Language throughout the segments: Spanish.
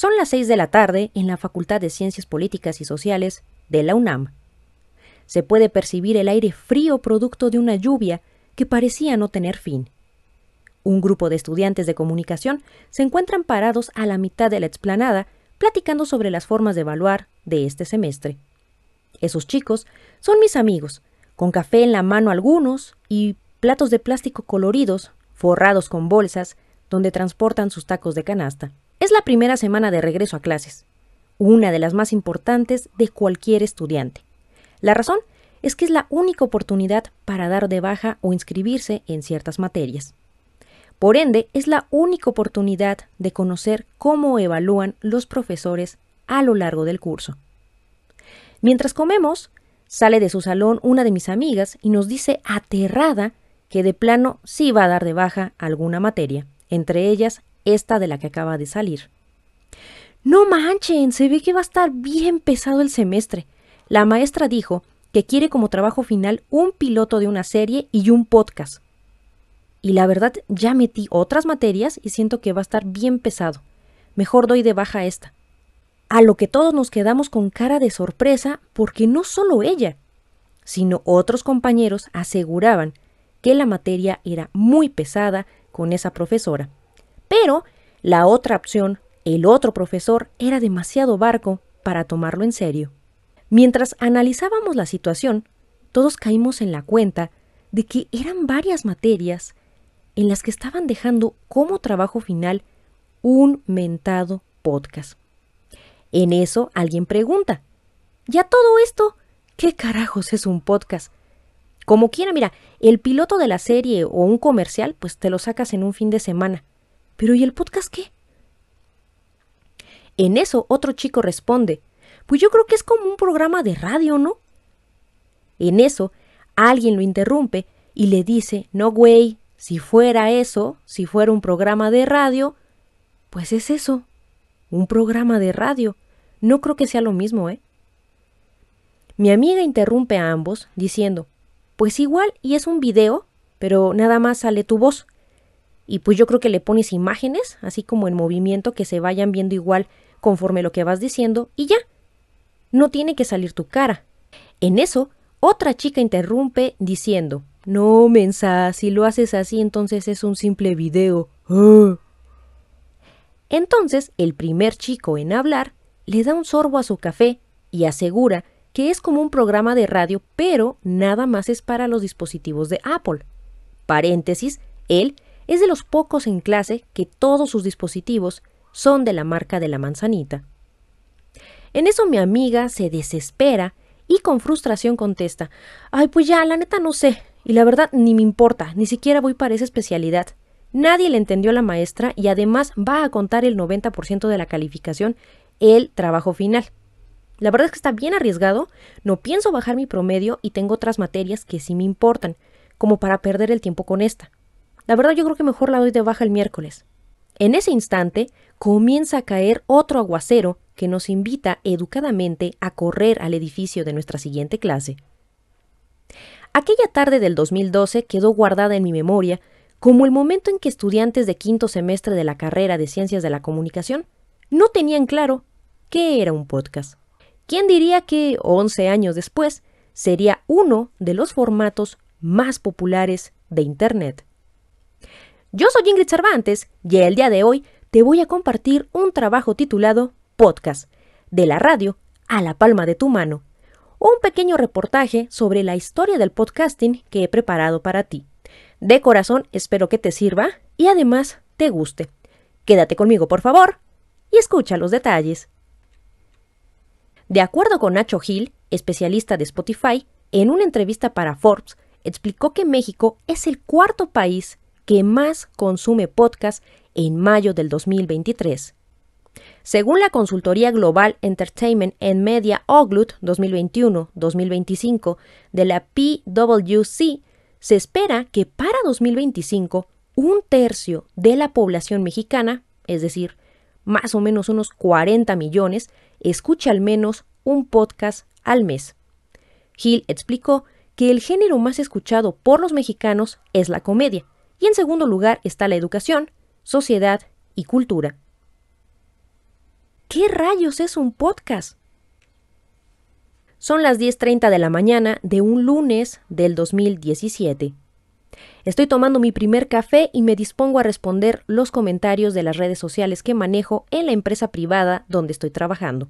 Son las 6 de la tarde en la Facultad de Ciencias Políticas y Sociales de la UNAM. Se puede percibir el aire frío producto de una lluvia que parecía no tener fin. Un grupo de estudiantes de comunicación se encuentran parados a la mitad de la explanada platicando sobre las formas de evaluar de este semestre. Esos chicos son mis amigos, con café en la mano algunos y platos de plástico coloridos, forrados con bolsas, donde transportan sus tacos de canasta. Es la primera semana de regreso a clases, una de las más importantes de cualquier estudiante. La razón es que es la única oportunidad para dar de baja o inscribirse en ciertas materias. Por ende, es la única oportunidad de conocer cómo evalúan los profesores a lo largo del curso. Mientras comemos, sale de su salón una de mis amigas y nos dice aterrada que de plano sí va a dar de baja alguna materia, entre ellas esta de la que acaba de salir. No manchen, se ve que va a estar bien pesado el semestre. La maestra dijo que quiere como trabajo final un piloto de una serie y un podcast. Y la verdad, ya metí otras materias y siento que va a estar bien pesado. Mejor doy de baja esta. A lo que todos nos quedamos con cara de sorpresa porque no solo ella, sino otros compañeros aseguraban que la materia era muy pesada con esa profesora. Pero la otra opción, el otro profesor, era demasiado barco para tomarlo en serio. Mientras analizábamos la situación, todos caímos en la cuenta de que eran varias materias en las que estaban dejando como trabajo final un mentado podcast. En eso alguien pregunta, ¿ya todo esto? ¿Qué carajos es un podcast? Como quiera, mira, el piloto de la serie o un comercial, pues te lo sacas en un fin de semana. Pero ¿y el podcast qué? En eso otro chico responde, pues yo creo que es como un programa de radio, ¿no? En eso alguien lo interrumpe y le dice, no, güey, si fuera eso, si fuera un programa de radio, pues es eso, un programa de radio. No creo que sea lo mismo, ¿eh? Mi amiga interrumpe a ambos, diciendo, pues igual y es un video, pero nada más sale tu voz y pues yo creo que le pones imágenes, así como en movimiento, que se vayan viendo igual conforme lo que vas diciendo y ya. No tiene que salir tu cara. En eso, otra chica interrumpe diciendo, no, mensa, si lo haces así entonces es un simple video. Entonces, el primer chico en hablar le da un sorbo a su café y asegura que es como un programa de radio, pero nada más es para los dispositivos de Apple. Paréntesis, él es de los pocos en clase que todos sus dispositivos son de la marca de la manzanita. En eso mi amiga se desespera y con frustración contesta, ay pues ya, la neta no sé, y la verdad ni me importa, ni siquiera voy para esa especialidad. Nadie le entendió a la maestra y además va a contar el 90% de la calificación, el trabajo final. La verdad es que está bien arriesgado, no pienso bajar mi promedio y tengo otras materias que sí me importan, como para perder el tiempo con esta. La verdad yo creo que mejor la doy de baja el miércoles. En ese instante comienza a caer otro aguacero que nos invita educadamente a correr al edificio de nuestra siguiente clase. Aquella tarde del 2012 quedó guardada en mi memoria como el momento en que estudiantes de quinto semestre de la carrera de Ciencias de la Comunicación no tenían claro qué era un podcast. ¿Quién diría que 11 años después sería uno de los formatos más populares de Internet? Yo soy Ingrid Cervantes y el día de hoy te voy a compartir un trabajo titulado Podcast, de la radio a la palma de tu mano, un pequeño reportaje sobre la historia del podcasting que he preparado para ti. De corazón espero que te sirva y además te guste. Quédate conmigo, por favor, y escucha los detalles. De acuerdo con Nacho Gil, especialista de Spotify, en una entrevista para Forbes, explicó que México es el cuarto país que más consume podcast en mayo del 2023. Según la consultoría global Entertainment and Media Oglut 2021-2025 de la PwC, se espera que para 2025 un tercio de la población mexicana, es decir, más o menos unos 40 millones, escuche al menos un podcast al mes. Hill explicó que el género más escuchado por los mexicanos es la comedia, y en segundo lugar está la educación, sociedad y cultura. ¿Qué rayos es un podcast? Son las 10.30 de la mañana de un lunes del 2017. Estoy tomando mi primer café y me dispongo a responder los comentarios de las redes sociales que manejo en la empresa privada donde estoy trabajando.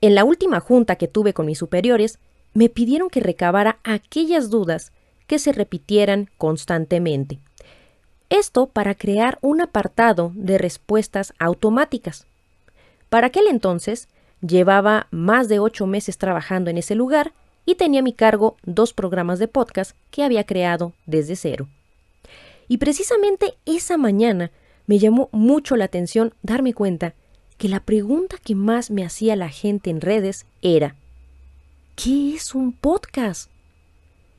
En la última junta que tuve con mis superiores, me pidieron que recabara aquellas dudas que se repitieran constantemente. Esto para crear un apartado de respuestas automáticas. Para aquel entonces, llevaba más de ocho meses trabajando en ese lugar y tenía a mi cargo dos programas de podcast que había creado desde cero. Y precisamente esa mañana me llamó mucho la atención darme cuenta que la pregunta que más me hacía la gente en redes era ¿Qué es un podcast?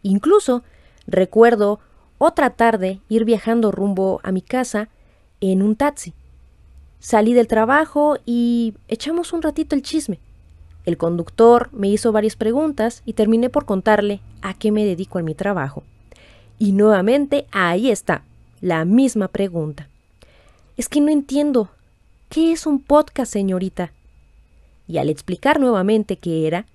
Incluso recuerdo otra tarde ir viajando rumbo a mi casa en un taxi. Salí del trabajo y echamos un ratito el chisme. El conductor me hizo varias preguntas y terminé por contarle a qué me dedico en mi trabajo. Y nuevamente ahí está, la misma pregunta. Es que no entiendo. ¿Qué es un podcast, señorita? Y al explicar nuevamente qué era,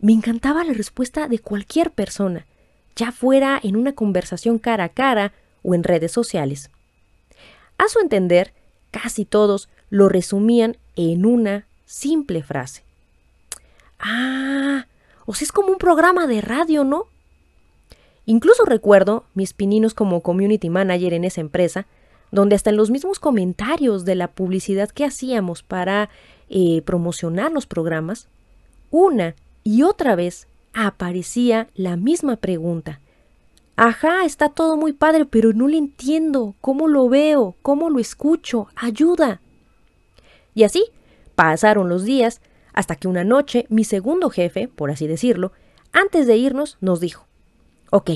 me encantaba la respuesta de cualquier persona ya fuera en una conversación cara a cara o en redes sociales. A su entender, casi todos lo resumían en una simple frase. Ah, o sea, es como un programa de radio, ¿no? Incluso recuerdo mis pininos como community manager en esa empresa, donde hasta en los mismos comentarios de la publicidad que hacíamos para eh, promocionar los programas, una y otra vez aparecía la misma pregunta. Ajá, está todo muy padre, pero no le entiendo. ¿Cómo lo veo? ¿Cómo lo escucho? ¡Ayuda! Y así pasaron los días hasta que una noche mi segundo jefe, por así decirlo, antes de irnos nos dijo, Ok,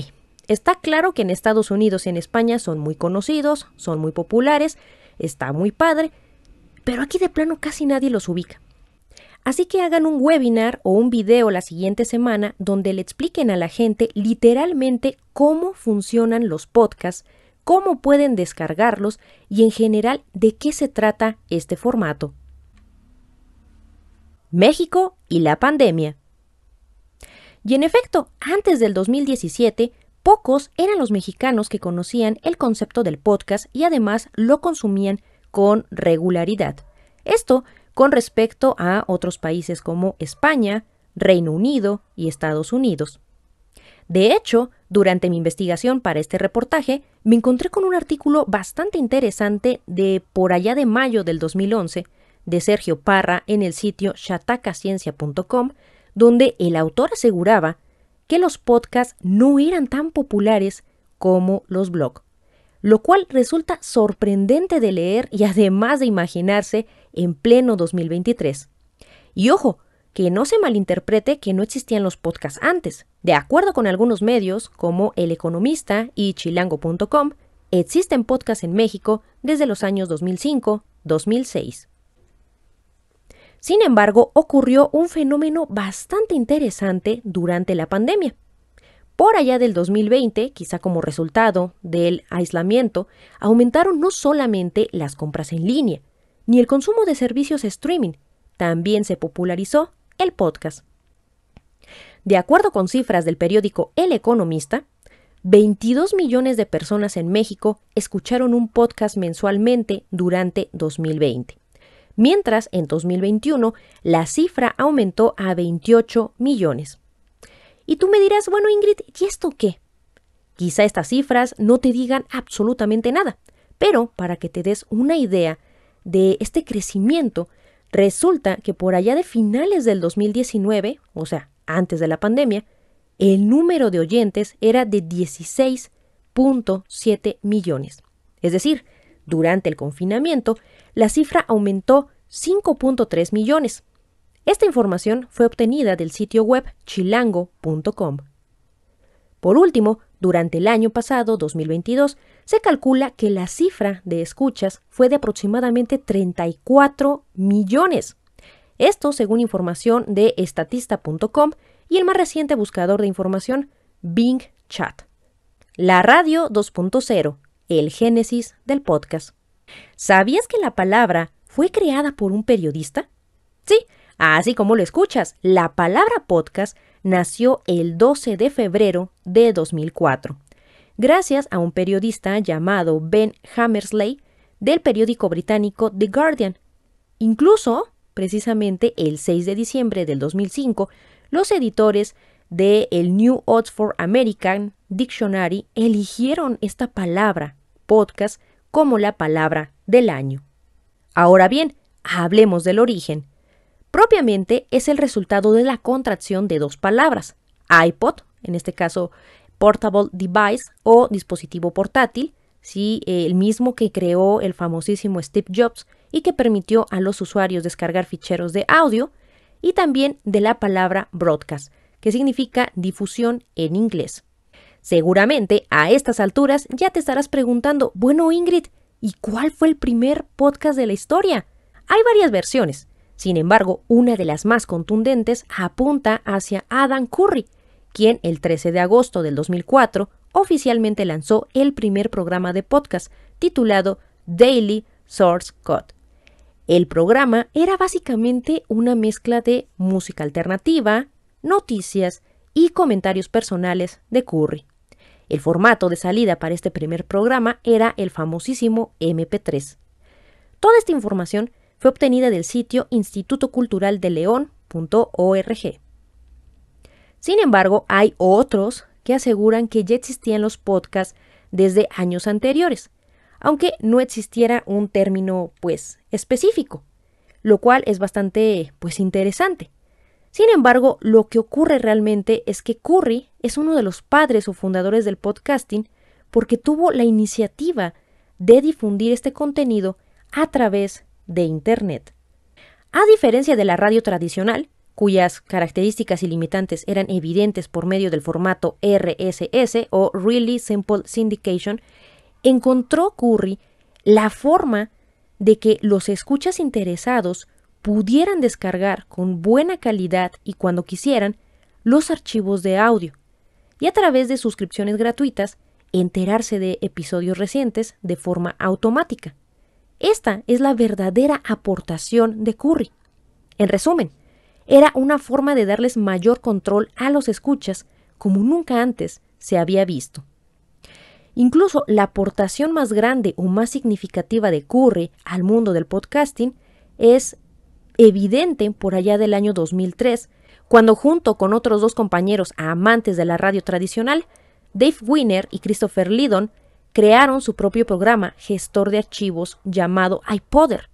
está claro que en Estados Unidos y en España son muy conocidos, son muy populares, está muy padre, pero aquí de plano casi nadie los ubica. Así que hagan un webinar o un video la siguiente semana donde le expliquen a la gente literalmente cómo funcionan los podcasts, cómo pueden descargarlos y en general de qué se trata este formato. México y la pandemia. Y en efecto, antes del 2017, pocos eran los mexicanos que conocían el concepto del podcast y además lo consumían con regularidad. Esto con respecto a otros países como España, Reino Unido y Estados Unidos. De hecho, durante mi investigación para este reportaje, me encontré con un artículo bastante interesante de por allá de mayo del 2011 de Sergio Parra en el sitio chatacasciencia.com, donde el autor aseguraba que los podcasts no eran tan populares como los blogs lo cual resulta sorprendente de leer y además de imaginarse en pleno 2023. Y ojo, que no se malinterprete que no existían los podcasts antes. De acuerdo con algunos medios, como El Economista y chilango.com, existen podcasts en México desde los años 2005-2006. Sin embargo, ocurrió un fenómeno bastante interesante durante la pandemia, por allá del 2020, quizá como resultado del aislamiento, aumentaron no solamente las compras en línea, ni el consumo de servicios streaming, también se popularizó el podcast. De acuerdo con cifras del periódico El Economista, 22 millones de personas en México escucharon un podcast mensualmente durante 2020, mientras en 2021 la cifra aumentó a 28 millones. Y tú me dirás, bueno Ingrid, ¿y esto qué? Quizá estas cifras no te digan absolutamente nada, pero para que te des una idea de este crecimiento, resulta que por allá de finales del 2019, o sea, antes de la pandemia, el número de oyentes era de 16.7 millones. Es decir, durante el confinamiento, la cifra aumentó 5.3 millones. Esta información fue obtenida del sitio web chilango.com. Por último, durante el año pasado, 2022, se calcula que la cifra de escuchas fue de aproximadamente 34 millones. Esto según información de estatista.com y el más reciente buscador de información, Bing Chat. La radio 2.0, el génesis del podcast. ¿Sabías que la palabra fue creada por un periodista? Sí, Así como lo escuchas, la palabra podcast nació el 12 de febrero de 2004, gracias a un periodista llamado Ben Hammersley del periódico británico The Guardian. Incluso, precisamente el 6 de diciembre del 2005, los editores de el New Oxford American Dictionary eligieron esta palabra, podcast, como la palabra del año. Ahora bien, hablemos del origen propiamente es el resultado de la contracción de dos palabras, iPod, en este caso Portable Device o dispositivo portátil, ¿sí? Eh, el mismo que creó el famosísimo Steve Jobs y que permitió a los usuarios descargar ficheros de audio, y también de la palabra broadcast, que significa difusión en inglés. Seguramente a estas alturas ya te estarás preguntando, bueno Ingrid, ¿y cuál fue el primer podcast de la historia? Hay varias versiones. Sin embargo, una de las más contundentes apunta hacia Adam Curry, quien el 13 de agosto del 2004 oficialmente lanzó el primer programa de podcast titulado Daily Source Code. El programa era básicamente una mezcla de música alternativa, noticias y comentarios personales de Curry. El formato de salida para este primer programa era el famosísimo MP3. Toda esta información fue obtenida del sitio instituto institutoculturaldeleón.org. Sin embargo, hay otros que aseguran que ya existían los podcasts desde años anteriores, aunque no existiera un término pues específico, lo cual es bastante pues interesante. Sin embargo, lo que ocurre realmente es que Curry es uno de los padres o fundadores del podcasting porque tuvo la iniciativa de difundir este contenido a través de Internet. A diferencia de la radio tradicional, cuyas características y limitantes eran evidentes por medio del formato RSS o Really Simple Syndication, encontró Curry la forma de que los escuchas interesados pudieran descargar con buena calidad y cuando quisieran los archivos de audio y a través de suscripciones gratuitas enterarse de episodios recientes de forma automática. Esta es la verdadera aportación de Curry. En resumen, era una forma de darles mayor control a los escuchas como nunca antes se había visto. Incluso la aportación más grande o más significativa de Curry al mundo del podcasting es evidente por allá del año 2003, cuando junto con otros dos compañeros amantes de la radio tradicional, Dave Wiener y Christopher Lydon crearon su propio programa gestor de archivos llamado iPodder,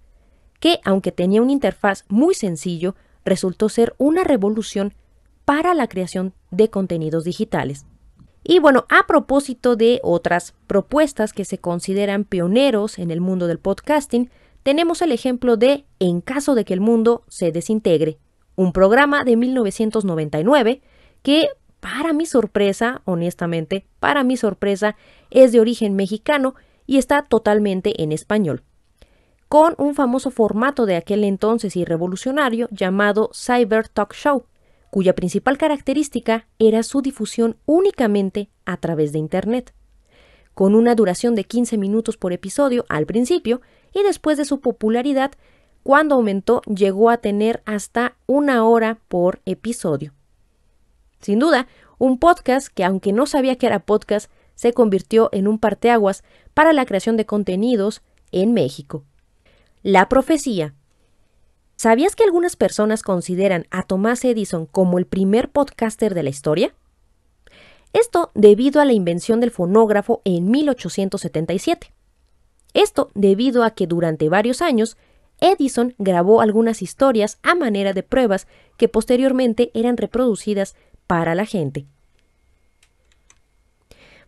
que aunque tenía una interfaz muy sencillo, resultó ser una revolución para la creación de contenidos digitales. Y bueno, a propósito de otras propuestas que se consideran pioneros en el mundo del podcasting, tenemos el ejemplo de En caso de que el mundo se desintegre, un programa de 1999 que para mi sorpresa, honestamente, para mi sorpresa, es de origen mexicano y está totalmente en español, con un famoso formato de aquel entonces y revolucionario llamado Cyber Talk Show, cuya principal característica era su difusión únicamente a través de Internet. Con una duración de 15 minutos por episodio al principio y después de su popularidad, cuando aumentó llegó a tener hasta una hora por episodio. Sin duda, un podcast que aunque no sabía que era podcast, se convirtió en un parteaguas para la creación de contenidos en México. La profecía. ¿Sabías que algunas personas consideran a Thomas Edison como el primer podcaster de la historia? Esto debido a la invención del fonógrafo en 1877. Esto debido a que durante varios años Edison grabó algunas historias a manera de pruebas que posteriormente eran reproducidas para la gente.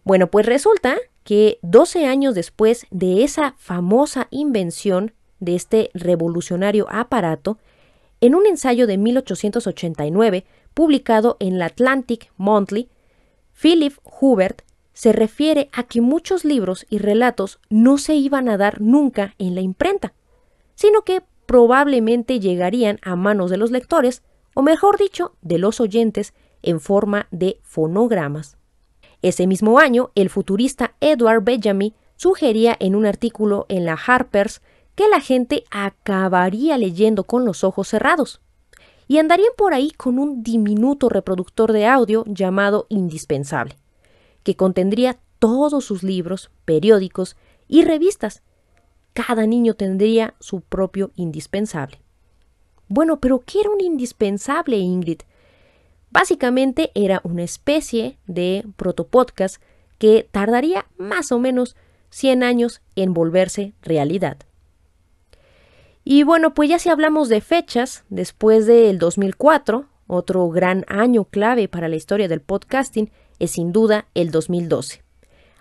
Bueno, pues resulta que 12 años después de esa famosa invención de este revolucionario aparato, en un ensayo de 1889 publicado en la Atlantic Monthly, Philip Hubert se refiere a que muchos libros y relatos no se iban a dar nunca en la imprenta, sino que probablemente llegarían a manos de los lectores, o mejor dicho, de los oyentes, en forma de fonogramas. Ese mismo año, el futurista Edward Benjamin sugería en un artículo en la Harper's que la gente acabaría leyendo con los ojos cerrados y andarían por ahí con un diminuto reproductor de audio llamado indispensable, que contendría todos sus libros, periódicos y revistas. Cada niño tendría su propio indispensable. Bueno, pero ¿qué era un indispensable, Ingrid? Básicamente era una especie de protopodcast que tardaría más o menos 100 años en volverse realidad. Y bueno, pues ya si hablamos de fechas, después del 2004, otro gran año clave para la historia del podcasting es sin duda el 2012,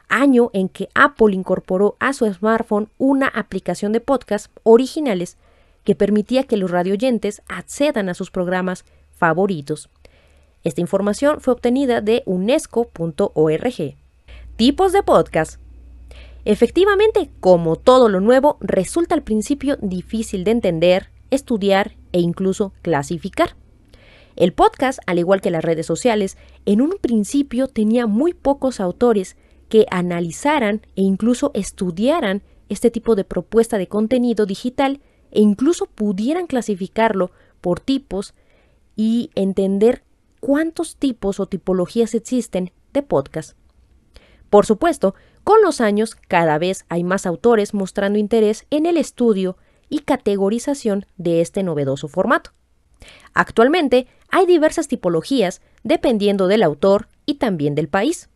año en que Apple incorporó a su smartphone una aplicación de podcast originales que permitía que los radioyentes accedan a sus programas favoritos. Esta información fue obtenida de unesco.org. Tipos de podcast. Efectivamente, como todo lo nuevo, resulta al principio difícil de entender, estudiar e incluso clasificar. El podcast, al igual que las redes sociales, en un principio tenía muy pocos autores que analizaran e incluso estudiaran este tipo de propuesta de contenido digital e incluso pudieran clasificarlo por tipos y entender cuántos tipos o tipologías existen de podcast. Por supuesto, con los años cada vez hay más autores mostrando interés en el estudio y categorización de este novedoso formato. Actualmente hay diversas tipologías dependiendo del autor y también del país.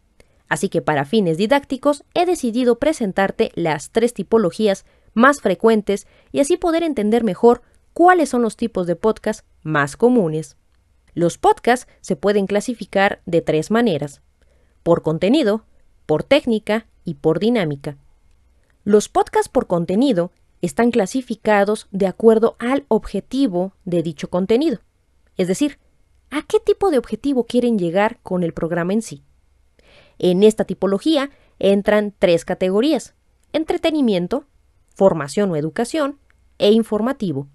Así que para fines didácticos he decidido presentarte las tres tipologías más frecuentes y así poder entender mejor cuáles son los tipos de podcast más comunes. Los podcasts se pueden clasificar de tres maneras, por contenido, por técnica y por dinámica. Los podcasts por contenido están clasificados de acuerdo al objetivo de dicho contenido, es decir, a qué tipo de objetivo quieren llegar con el programa en sí. En esta tipología entran tres categorías, entretenimiento, formación o educación e informativo.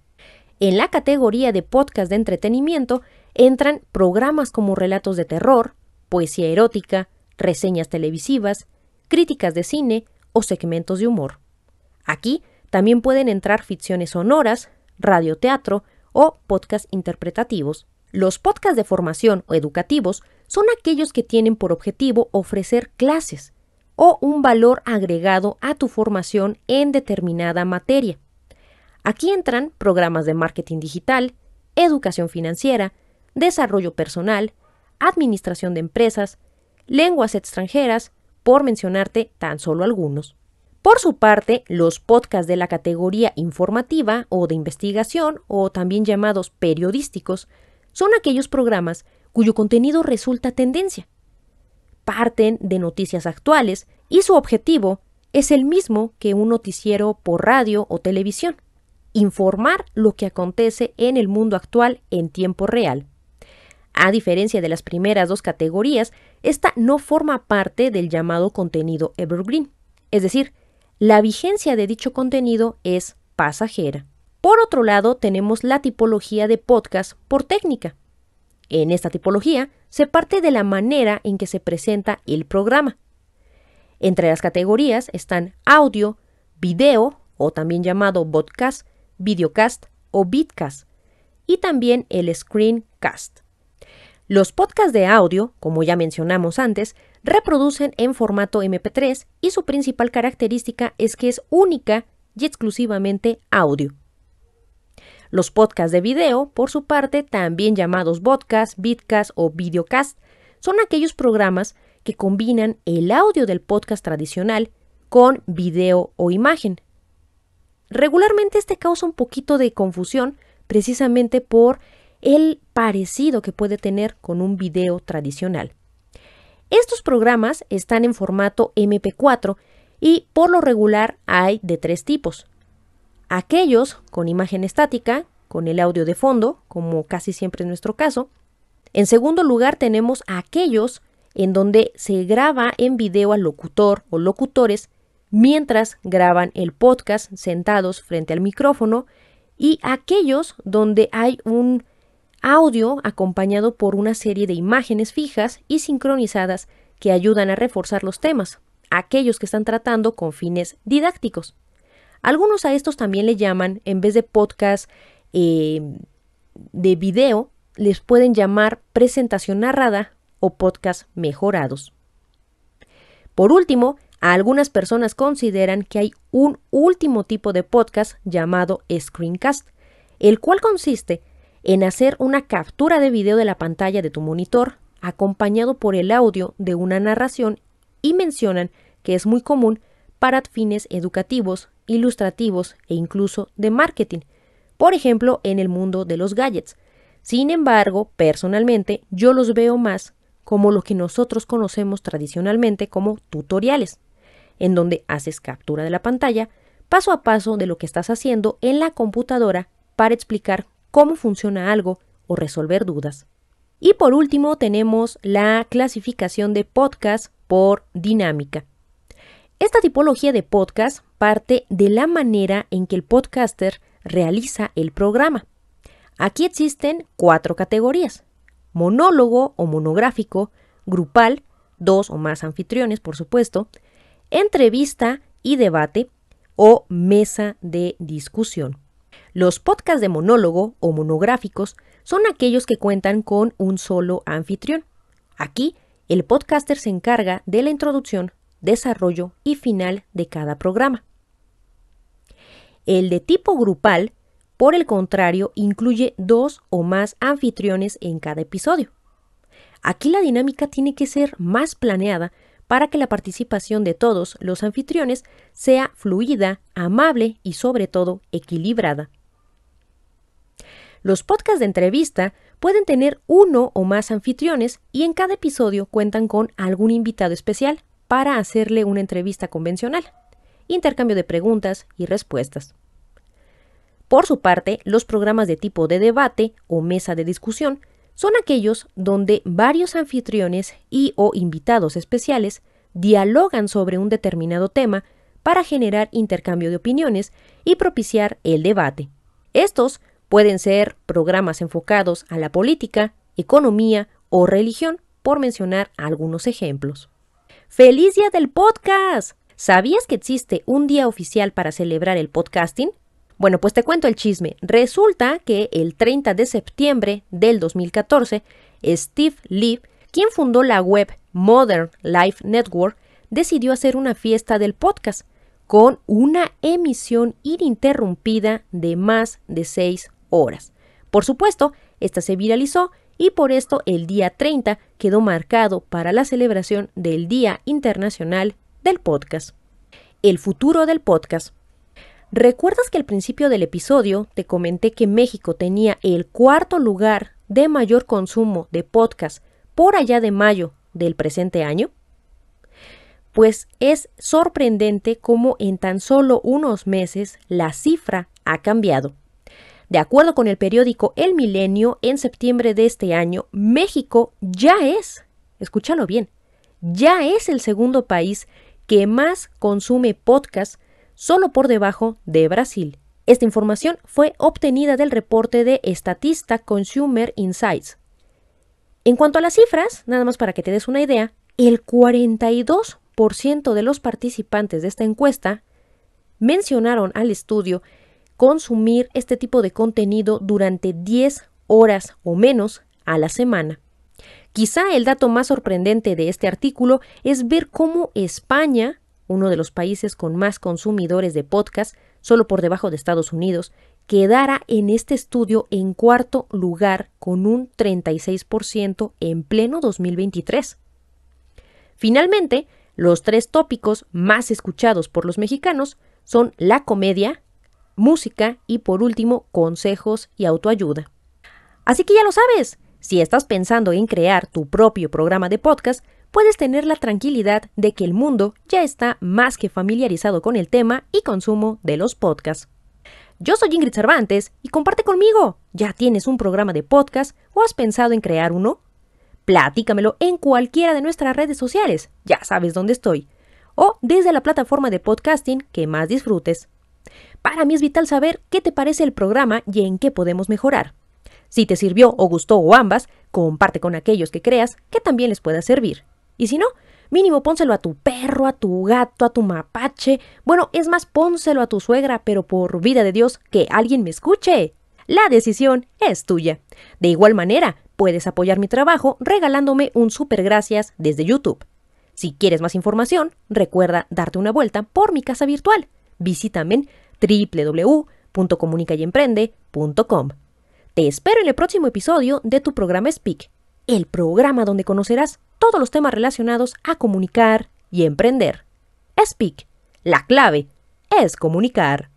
En la categoría de podcast de entretenimiento entran programas como relatos de terror, poesía erótica, reseñas televisivas, críticas de cine o segmentos de humor. Aquí también pueden entrar ficciones sonoras, radioteatro o podcast interpretativos. Los podcasts de formación o educativos son aquellos que tienen por objetivo ofrecer clases o un valor agregado a tu formación en determinada materia. Aquí entran programas de marketing digital, educación financiera, desarrollo personal, administración de empresas, lenguas extranjeras, por mencionarte tan solo algunos. Por su parte, los podcasts de la categoría informativa o de investigación, o también llamados periodísticos, son aquellos programas cuyo contenido resulta tendencia. Parten de noticias actuales y su objetivo es el mismo que un noticiero por radio o televisión informar lo que acontece en el mundo actual en tiempo real. A diferencia de las primeras dos categorías, esta no forma parte del llamado contenido evergreen, es decir, la vigencia de dicho contenido es pasajera. Por otro lado, tenemos la tipología de podcast por técnica. En esta tipología se parte de la manera en que se presenta el programa. Entre las categorías están audio, video o también llamado podcast, videocast o bitcast y también el screencast. Los podcasts de audio, como ya mencionamos antes, reproducen en formato MP3 y su principal característica es que es única y exclusivamente audio. Los podcasts de video, por su parte, también llamados podcast, bitcast o videocast, son aquellos programas que combinan el audio del podcast tradicional con video o imagen. Regularmente este causa un poquito de confusión precisamente por el parecido que puede tener con un video tradicional. Estos programas están en formato MP4 y por lo regular hay de tres tipos. Aquellos con imagen estática, con el audio de fondo, como casi siempre es nuestro caso. En segundo lugar tenemos aquellos en donde se graba en video al locutor o locutores mientras graban el podcast sentados frente al micrófono y aquellos donde hay un audio acompañado por una serie de imágenes fijas y sincronizadas que ayudan a reforzar los temas, aquellos que están tratando con fines didácticos. Algunos a estos también le llaman, en vez de podcast eh, de video, les pueden llamar presentación narrada o podcast mejorados. Por último, algunas personas consideran que hay un último tipo de podcast llamado screencast, el cual consiste en hacer una captura de video de la pantalla de tu monitor acompañado por el audio de una narración y mencionan que es muy común para fines educativos, ilustrativos e incluso de marketing, por ejemplo en el mundo de los gadgets. Sin embargo, personalmente yo los veo más como lo que nosotros conocemos tradicionalmente como tutoriales en donde haces captura de la pantalla, paso a paso de lo que estás haciendo en la computadora para explicar cómo funciona algo o resolver dudas. Y por último tenemos la clasificación de podcast por dinámica. Esta tipología de podcast parte de la manera en que el podcaster realiza el programa. Aquí existen cuatro categorías. Monólogo o monográfico, grupal, dos o más anfitriones, por supuesto, entrevista y debate o mesa de discusión. Los podcasts de monólogo o monográficos son aquellos que cuentan con un solo anfitrión. Aquí, el podcaster se encarga de la introducción, desarrollo y final de cada programa. El de tipo grupal, por el contrario, incluye dos o más anfitriones en cada episodio. Aquí la dinámica tiene que ser más planeada para que la participación de todos los anfitriones sea fluida, amable y sobre todo equilibrada. Los podcasts de entrevista pueden tener uno o más anfitriones y en cada episodio cuentan con algún invitado especial para hacerle una entrevista convencional, intercambio de preguntas y respuestas. Por su parte, los programas de tipo de debate o mesa de discusión son aquellos donde varios anfitriones y o invitados especiales dialogan sobre un determinado tema para generar intercambio de opiniones y propiciar el debate. Estos pueden ser programas enfocados a la política, economía o religión, por mencionar algunos ejemplos. ¡Feliz día del podcast! ¿Sabías que existe un día oficial para celebrar el podcasting? Bueno, pues te cuento el chisme. Resulta que el 30 de septiembre del 2014, Steve Lee, quien fundó la web Modern Life Network, decidió hacer una fiesta del podcast con una emisión ininterrumpida de más de 6 horas. Por supuesto, esta se viralizó y por esto el día 30 quedó marcado para la celebración del Día Internacional del Podcast. El futuro del podcast. ¿Recuerdas que al principio del episodio te comenté que México tenía el cuarto lugar de mayor consumo de podcast por allá de mayo del presente año? Pues es sorprendente cómo en tan solo unos meses la cifra ha cambiado. De acuerdo con el periódico El Milenio, en septiembre de este año, México ya es, escúchalo bien, ya es el segundo país que más consume podcast solo por debajo de Brasil. Esta información fue obtenida del reporte de Estatista Consumer Insights. En cuanto a las cifras, nada más para que te des una idea, el 42% de los participantes de esta encuesta mencionaron al estudio consumir este tipo de contenido durante 10 horas o menos a la semana. Quizá el dato más sorprendente de este artículo es ver cómo España uno de los países con más consumidores de podcast, solo por debajo de Estados Unidos, quedará en este estudio en cuarto lugar con un 36% en pleno 2023. Finalmente, los tres tópicos más escuchados por los mexicanos son la comedia, música y por último consejos y autoayuda. Así que ya lo sabes, si estás pensando en crear tu propio programa de podcast, puedes tener la tranquilidad de que el mundo ya está más que familiarizado con el tema y consumo de los podcasts. Yo soy Ingrid Cervantes y comparte conmigo. ¿Ya tienes un programa de podcast o has pensado en crear uno? Platícamelo en cualquiera de nuestras redes sociales, ya sabes dónde estoy, o desde la plataforma de podcasting que más disfrutes. Para mí es vital saber qué te parece el programa y en qué podemos mejorar. Si te sirvió o gustó o ambas, comparte con aquellos que creas que también les pueda servir. Y si no, mínimo pónselo a tu perro, a tu gato, a tu mapache. Bueno, es más, pónselo a tu suegra, pero por vida de Dios, que alguien me escuche. La decisión es tuya. De igual manera, puedes apoyar mi trabajo regalándome un super gracias desde YouTube. Si quieres más información, recuerda darte una vuelta por mi casa virtual. Visítame en www.comunicayemprende.com. Te espero en el próximo episodio de tu programa Speak, el programa donde conocerás todos los temas relacionados a comunicar y emprender. Speak, la clave es comunicar.